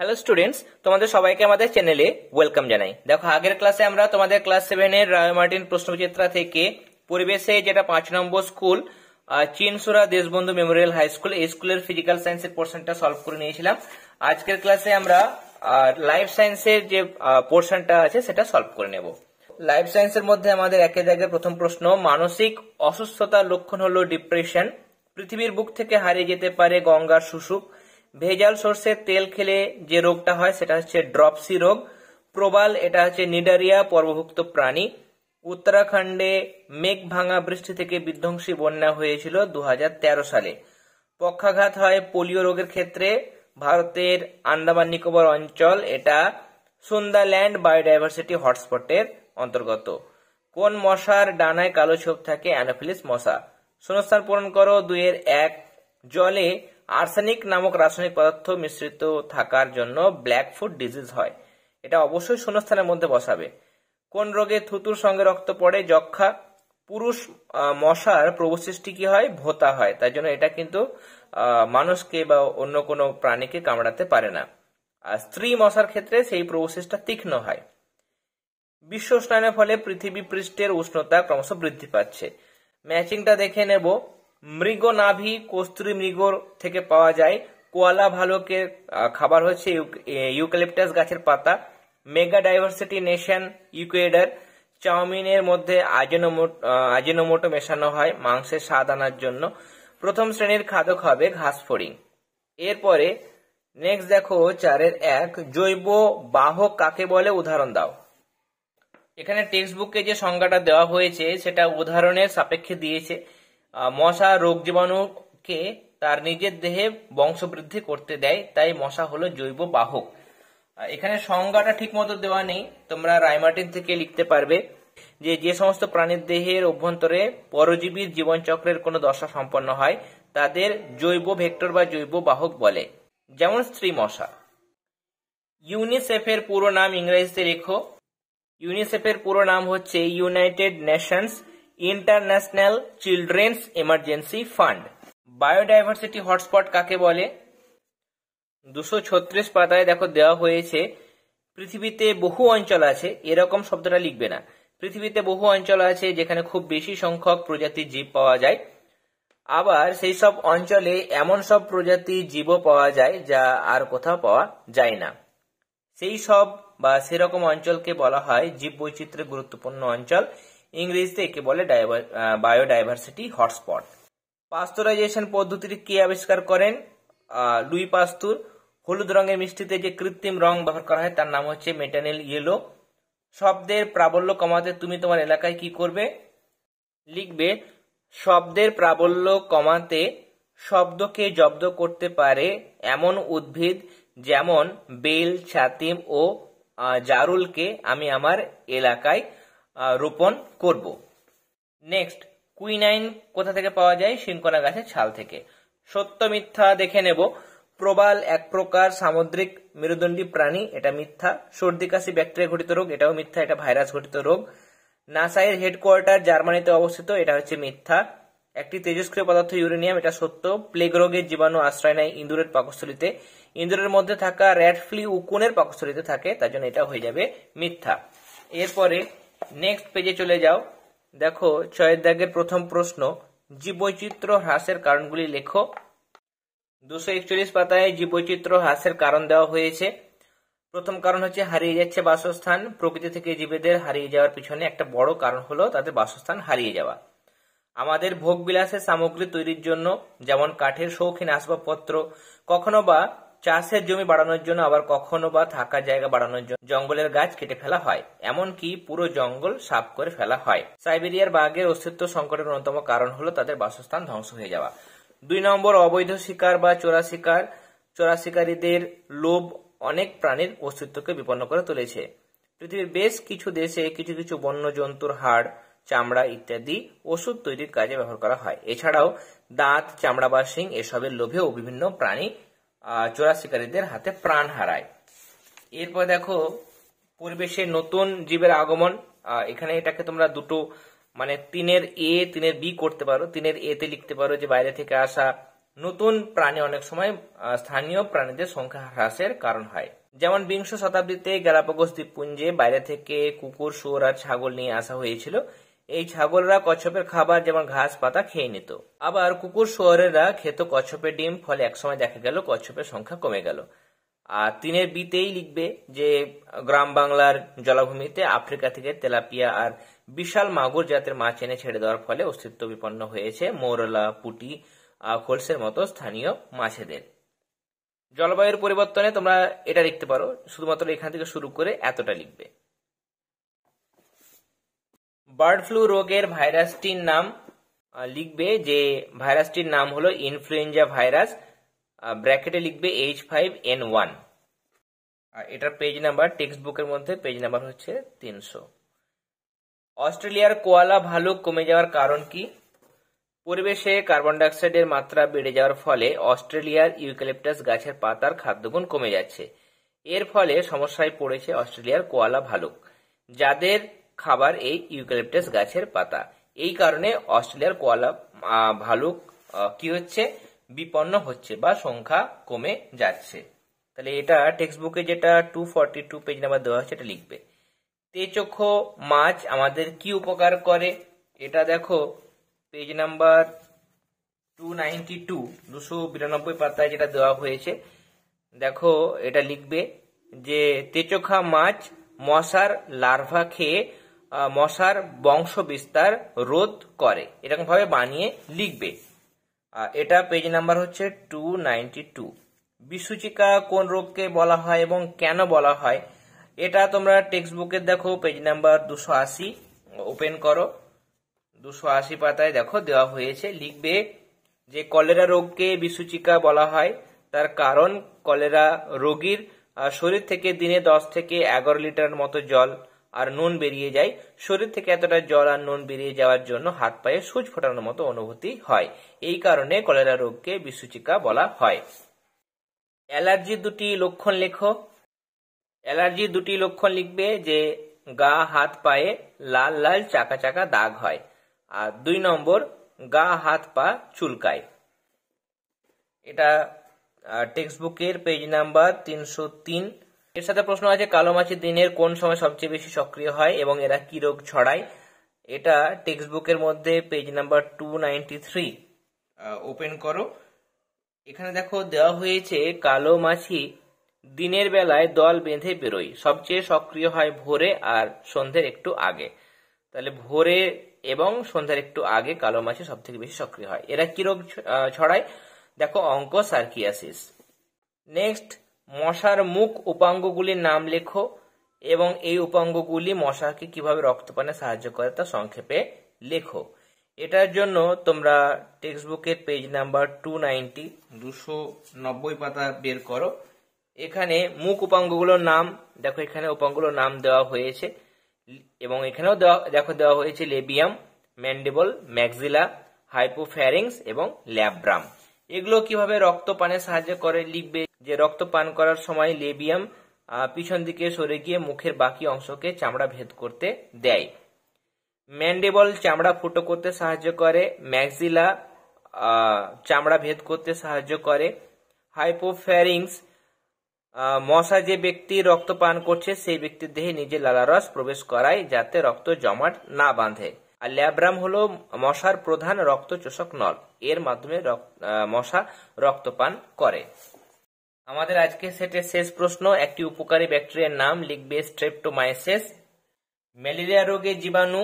hello students তোমাদের সবাইকে আমাদের চ্যানেলে ওয়েলকাম জানাই দেখো আগের ক্লাসে আমরা তোমাদের ক্লাস সেভেনের রায় মার্টিন প্রশ্নচিত্রা থেকে পরিবেশে যেটা পাঁচ নম্বর school Chinsurah Deshbandhu memorial high school এই স্কুলের ফিজিক্যাল সায়েন্সের পোর্শনটা সলভ করে নিয়েছিলাম আজকের ক্লাসে আমরা লাইফ সায়েন্সের যে পোর্শনটা আছে সেটা সলভ করে নেব লাইফ সায়েন্সের মধ্যে আমাদের একে জায়গায় প্রথম প্রশ্ন মানসিক অসুস্থতার লক্ষণ হলো ডিপ্রেশন পৃথিবীর বুক থেকে হারিয়ে যেতে পারে গঙ্গার শুশুক ভেজাল সর্ষের তেল খেলে যে রোগটা হয় সেটা হচ্ছে ড্রপসি রোগ প্রবাল এটা হচ্ছে নিডারিয়া পর্বভুক্ত প্রাণী উত্তরাখণ্ডে মেঘ ভাঙা বৃষ্টি থেকে বিধ্বংসী বন্যা হয়েছিল দু সালে পক্ষাঘাত হয় পোলিও রোগের ক্ষেত্রে ভারতের আন্দামান নিকোবর অঞ্চল এটা সুন্দাল্যান্ড বায়োডাইভার্সিটি হটস্পটের অন্তর্গত কোন মশার ডানায় কালো ছোপ থাকে অ্যানোফিলিস মশা শূন্যস্থান পূরণ করো দুইয়ের এক জলে আর্সেনিক নামক রাসায়নিক পদার্থ মিশ্রিত থাকার জন্য ব্ল্যাক ফুড ডিজিজ হয় এটা অবশ্যই শূন্যস্থানের মধ্যে বসাবে কোন রোগে থুতুর সঙ্গে রক্ত পড়ে যক্ষা পুরুষ মশার প্রবশিষ্টি কি হয় ভোতা হয় তাই জন্য এটা কিন্তু মানুষকে বা অন্য কোনো প্রাণীকে কামড়াতে পারে না আর স্ত্রী মশার ক্ষেত্রে সেই প্রবশিষ্টা তীক্ষ্ণ হয় বিশ্ব উষ্ণায়নের ফলে পৃথিবী পৃষ্ঠের উষ্ণতা ক্রমশ বৃদ্ধি পাচ্ছে ম্যাচিংটা দেখে নেব মৃগ নাভি কস্তুরি মৃগ থেকে পাওয়া যায় কোয়ালা ভালুকের খাবার হচ্ছে ইউক্যালিপটাস গাছের পাতা মেগা ডাইভার্সিটি নেশন ইউকুয়েডার চাউমিনের মধ্যে আজেনোমোটো মেশানো হয় মাংসের স্বাদ আনার জন্য প্রথম শ্রেণীর খাদক হবে ঘাস ফড়িং এরপরে নেক্সট দেখো চারের এক জৈব বাহক কাকে বলে উদাহরণ দাও এখানে টেক্সট বুকে যে সংজ্ঞাটা দেওয়া হয়েছে সেটা উদাহরণের সাপেক্ষে দিয়েছে মশা রোগ জীবাণুকে তার নিজের দেহে বংশবৃদ্ধি করতে দেয় তাই মশা হলো জৈব বাহক এখানে সংজ্ঞাটা ঠিক মতো দেওয়া নেই তোমরা রায়মার্টিন থেকে লিখতে পারবে যে যে সমস্ত প্রাণীর দেহের অভ্যন্তরে পরজীবীর জীবনচক্রের কোনো দশা সম্পন্ন হয় তাদের জৈব ভেক্টর বা জৈব বাহক বলে যেমন স্ত্রী মশা ইউনিসেফের পুরো নাম ইংরেজিতে লেখো ইউনিসেফের পুরো নাম হচ্ছে United Nations International Children's Emergency Fund biodiversity hotspot কাকে বলে দুশো ছত্রিশ পাতায় দেখো দেওয়া হয়েছে পৃথিবীতে বহু অঞ্চল আছে এরকম শব্দটা লিখবে না পৃথিবীতে বহু অঞ্চল আছে যেখানে খুব বেশি সংখ্যক প্রজাতির জীব পাওয়া যায় আবার সেই সব অঞ্চলে এমন সব প্রজাতির জীবও পাওয়া যায় যা আর কোথাও পাওয়া যায় না সেই সব বা সেরকম অঞ্চলকে বলা হয় জীব বৈচিত্র্যের গুরুত্বপূর্ণ অঞ্চল ইংরেজিতে একে বলে বায়োডাইভার্সিটি হটস্পট পাস্তুরাইজেশন পদ্ধতিটি কে আবিষ্কার করেন লুই পাস্তুর হলুদ রঙের মিষ্টিতে যে কৃত্রিম রং ব্যবহার করা হয় তার নাম হচ্ছে মেটানেল ইয়েলো শব্দের প্রাবল্য কমাতে তুমি তোমার এলাকায় কি করবে লিখবে শব্দের প্রাবল্য কমাতে শব্দকে জব্দ করতে পারে এমন উদ্ভিদ যেমন বেল ছাতিম ও জারুলকে আমি আমার এলাকায় রোপণ করব নেক্সট কুইনাইন কোথা থেকে পাওয়া যায় শিঙ্কনা গাছের ছাল থেকে সত্য মিথ্যা দেখে নেব প্রবাল এক প্রকার সামুদ্রিক মেরুদণ্ডী প্রাণী এটা মিথ্যা সর্দি কাশি ব্যাকটেরিয়া ঘটিত রোগ এটাও মিথ্যা এটা ভাইরাস ঘটিত রোগ নাসাইয়ের হেডকোয়ার্টার জার্মানিতে অবস্থিত এটা হচ্ছে মিথ্যা একটি তেজস্ক্রিয় পদার্থ ইউরেনিয়াম এটা সত্য প্লেগ রোগের জীবাণু আশ্রয় নেয় ইঁদুরের পাকস্থলিতে ইঁদুরের মধ্যে থাকা র্যাট ফ্লি উকুনের পাকস্থলিতে থাকে তার জন্য এটা হয়ে যাবে মিথ্যা এরপরে নেক্সট পেজে চলে যাও দেখো ছয়ের দাগের প্রথম প্রশ্ন জীববৈচিত্র্য হ্রাসের কারণগুলি লেখো দুশো একচল্লিশ পাতায় জীববৈচিত্র্য হ্রাসের কারণ দেওয়া হয়েছে প্রথম কারণ হচ্ছে হারিয়ে যাচ্ছে বাসস্থান প্রকৃতি থেকে জীবেদের হারিয়ে যাওয়ার পিছনে একটা বড় কারণ হলো তাদের বাসস্থান হারিয়ে যাওয়া আমাদের ভোগবিলাসের সামগ্রী তৈরির জন্য যেমন কাঠের শৌখিন আসবাবপত্র কখনো বা চাষের জমি বাড়ানোর জন্য আবার কখনো বা থাকার জায়গা বাড়ানোর জন্য জঙ্গলের গাছ কেটে ফেলা হয় এমনকি পুরো জঙ্গল সাফ করে ফেলা হয় সাইবেরিয়ার বাঘের অস্তিত্ব সংকটের অন্যতম কারণ হলো তাদের বাসস্থান ধ্বংস হয়ে যাওয়া দুই নম্বর অবৈধ শিকার বা চোরা শিকার চোরা শিকারীদের লোভ অনেক প্রাণীর অস্তিত্বকে বিপন্ন করে তুলেছে পৃথিবীর বেশ কিছু দেশে কিছু কিছু বন্য জন্তুর হাড় চামড়া ইত্যাদি ওষুধ তৈরির কাজে ব্যবহার করা হয় এছাড়াও দাঁত চামড়া বা শিং এসবের লোভেও বিভিন্ন প্রাণী চোরা শিকারীদের হাতে প্রাণ হারায় এরপর দেখো পরিবেশে নতুন জীবের আগমন এখানে এটাকে তোমরা দুটো মানে তিনের এ তিনের বি করতে পারো তিনের এ তে লিখতে পারো যে বাইরে থেকে আসা নতুন প্রাণী অনেক সময় স্থানীয় প্রাণীদের সংখ্যা হ্রাসের কারণ হয় যেমন বিংশ শতাব্দীতে গ্যালাপাগোস দ্বীপপুঞ্জে বাইরে থেকে কুকুর শুয়োর আর ছাগল নিয়ে আসা হয়েছিল এই ছাগলরা কচ্ছপের খাবার যেমন ঘাস পাতা খেয়ে নিত আবার কুকুর শোয়ারেরা খেত কচ্ছপের ডিম ফলে একসময় দেখা গেল কচ্ছপের সংখ্যা কমে গেল আর তিনের বিতেই লিখবে যে গ্রাম বাংলার জলাভূমিতে আফ্রিকা থেকে তেলাপিয়া আর বিশাল মাগুর জাতের মাছ এনে ছেড়ে দেওয়ার ফলে অস্তিত্ব বিপন্ন হয়েছে মৌরলা পুটি খোলসের মতো স্থানীয় মাছেদের জলবায়ুর পরিবর্তনে তোমরা এটা লিখতে পারো শুধুমাত্র এখান থেকে শুরু করে এতটা লিখবে বার্ড ফ্লু রোগের ভাইরাসটির নাম লিখবে যে ভাইরাসটির নাম হলো ইনফ্লুয়েঞ্জা ভাইরাস ব্র্যাকেটে লিখবে এইচ ফাইভ এন ওয়ান আর এটার পেজ নাম্বার টেক্সট বুকের মধ্যে পেজ নাম্বার হচ্ছে তিনশো অস্ট্রেলিয়ার কোয়ালা ভালুক কমে যাওয়ার কারণ কি পরিবেশে কার্বন ডাইঅক্সাইডের মাত্রা বেড়ে যাওয়ার ফলে অস্ট্রেলিয়ার ইউক্যালিপটাস গাছের পাতার খাদ্যগুণ কমে যাচ্ছে এর ফলে সমস্যায় পড়েছে অস্ট্রেলিয়ার কোয়ালা ভালুক যাদের খাবার এই ইউক্যালিপটাস গাছের পাতা এই কারণে অস্ট্রেলিয়ার কোয়ালা ভালুক কি হচ্ছে বিপন্ন হচ্ছে বা সংখ্যা কমে যাচ্ছে তাহলে এটা টেক্সট বুকে যেটা two forty two page number দেওয়া হচ্ছে এটা লিখবে তেচক্ষ মাছ আমাদের কি উপকার করে এটা দেখো page number two ninety two দুশো বিরানব্বই পাতায় যেটা দেওয়া হয়েছে দেখো এটা লিখবে যে তেচোখা মাছ মশার লার্ভা খেয়ে মশার বংশ বিস্তার রোধ করে এরকম ভাবে বানিয়ে লিখবে এটা পেজ নাম্বার হচ্ছে টু নাইনটি টু বিসূচিকা কোন রোগকে বলা হয় এবং কেন বলা হয় এটা তোমরা টেক্সট বুকে দেখো পেজ নাম্বার দুশো আশি ওপেন করো দুশো আশি পাতায় দেখো দেওয়া হয়েছে লিখবে যে কলেরা রোগকে বিসূচিকা বলা হয় তার কারণ কলেরা রোগীর শরীর থেকে দিনে দশ থেকে এগারো লিটার মতো জল আর নুন বেরিয়ে যায় শরীর থেকে এতটা জল আর নুন বেরিয়ে যাওয়ার জন্য হাত পায়ে সুচ ফোটানোর মতো অনুভূতি হয় এই কারণে কলেরা রোগকে বিসুচিকা বলা হয় অ্যালার্জি দুটি লক্ষণ লেখো অ্যালার্জি দুটি লক্ষণ লিখবে যে গা হাত পায়ে লাল লাল চাকা চাকা দাগ হয় আর দুই নম্বর গা হাত পা চুলকায় এটা টেক্সট বুকের পেজ নাম্বার তিনশো তিন এর সাথে প্রশ্ন আছে কালো মাছি দিনের কোন সময় সবচেয়ে বেশি সক্রিয় হয় এবং এরা কি রোগ ছড়ায় এটা টেক্সট বুকের মধ্যে page number two three open করো এখানে দেখো দেওয়া হয়েছে কালো মাছি দিনের বেলায় দল বেঁধে বেরোয় সবচেয়ে সক্রিয় হয় ভোরে আর সন্ধ্যের একটু আগে তাহলে ভোরে এবং সন্ধ্যার একটু আগে কালো মাছি সব থেকে বেশি সক্রিয় হয় এরা কি রোগ ছড়ায় দেখো অঙ্ক সার্কিয়াসিস নেক্সট মশার মুখ উপাঙ্গগুলির নাম লেখো এবং এই উপাঙ্গগুলি মশাকে কিভাবে রক্তপানে সাহায্য করে তা সংক্ষেপে লেখো এটার জন্য তোমরা টেক্সট বুকের পেজ নাম্বার টু নাইনটি দুশো নব্বই পাতা বের করো এখানে মুখ উপাঙ্গগুলোর নাম দেখো এখানে উপাঙ্গগুলোর নাম দেওয়া হয়েছে এবং এখানেও দেওয়া দেখো দেওয়া হয়েছে লেবিয়াম ম্যান্ডেবল ম্যাক্সিলা হাইপোফ্যারিংস এবং ল্যাব্রাম এগুলো কিভাবে রক্তপানে সাহায্য করে লিখবে যে রক্ত পান করার সময় লেবিয়াম পিছন দিকে সরে গিয়ে মুখের বাকি অংশকে চামড়া ভেদ করতে দেয় ম্যান্ডেবল চামড়া ফুটো করতে সাহায্য করে ম্যাক্সিলা চামড়া ভেদ করতে সাহায্য করে হাইপোফ্যারিংস মশা যে ব্যক্তি রক্ত পান করছে সেই ব্যক্তির দেহে নিজে লালারস প্রবেশ করায় যাতে রক্ত জমাট না বাঁধে আর ল্যাব্রাম হল মশার প্রধান রক্ত চোষক নল এর মাধ্যমে মশা রক্ত পান করে আমাদের আজকে সেটের শেষ প্রশ্ন একটি উপকারী ব্যাকটেরিয়ার নাম লিখবে স্ট্রেপ্টোমাইসেস ম্যালেরিয়া রোগে জীবাণু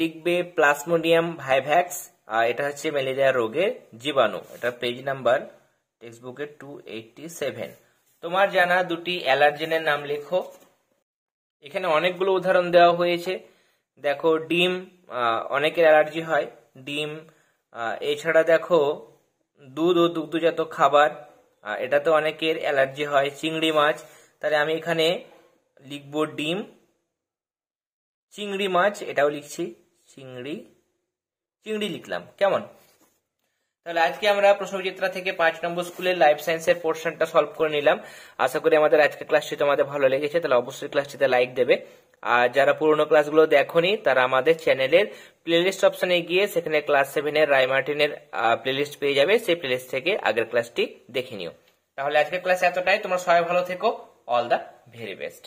লিখবে প্লাসমোডিয়াম ভাইভ্যাক্স আর এটা হচ্ছে ম্যালেরিয়া রোগের জীবাণু এটা পেজ নাম্বার টেক্সটবুকের টু এইটটি সেভেন তোমার জানা দুটি অ্যালার্জেনের নাম লেখো এখানে অনেকগুলো উদাহরণ দেওয়া হয়েছে দেখো ডিম অনেকের অ্যালার্জি হয় ডিম এছাড়া দেখো দুধ ও দুগ্ধজাত খাবার এটা তো অনেকের অ্যালার্জি হয় চিংড়ি মাছ তাহলে আমি এখানে লিখব ডিম চিংড়ি মাছ এটাও লিখছি চিংড়ি চিংড়ি লিখলাম কেমন তাহলে আজকে আমরা প্রশ্নচিত্রা থেকে পাঁচ নম্বর স্কুলের লাইফ সায়েন্সের পোর্শনটা সলভ করে নিলাম আশা করি আমাদের আজকের ক্লাসটি তোমাদের ভালো লেগেছে তাহলে অবশ্যই ক্লাসটিতে লাইক দেবে আর যারা পুরোনো ক্লাসগুলো দেখনি তারা আমাদের চ্যানেলের প্লেলিস্ট অপশনে গিয়ে সেখানে ক্লাস সেভেনের রায় মার্টিনের প্লেলিস্ট পেয়ে যাবে সেই প্লেলিস্ট থেকে আগের ক্লাসটি দেখে নিও তাহলে আজকের ক্লাস এতটাই তোমরা সবাই ভালো থেকো অল দ্য ভেরি বেস্ট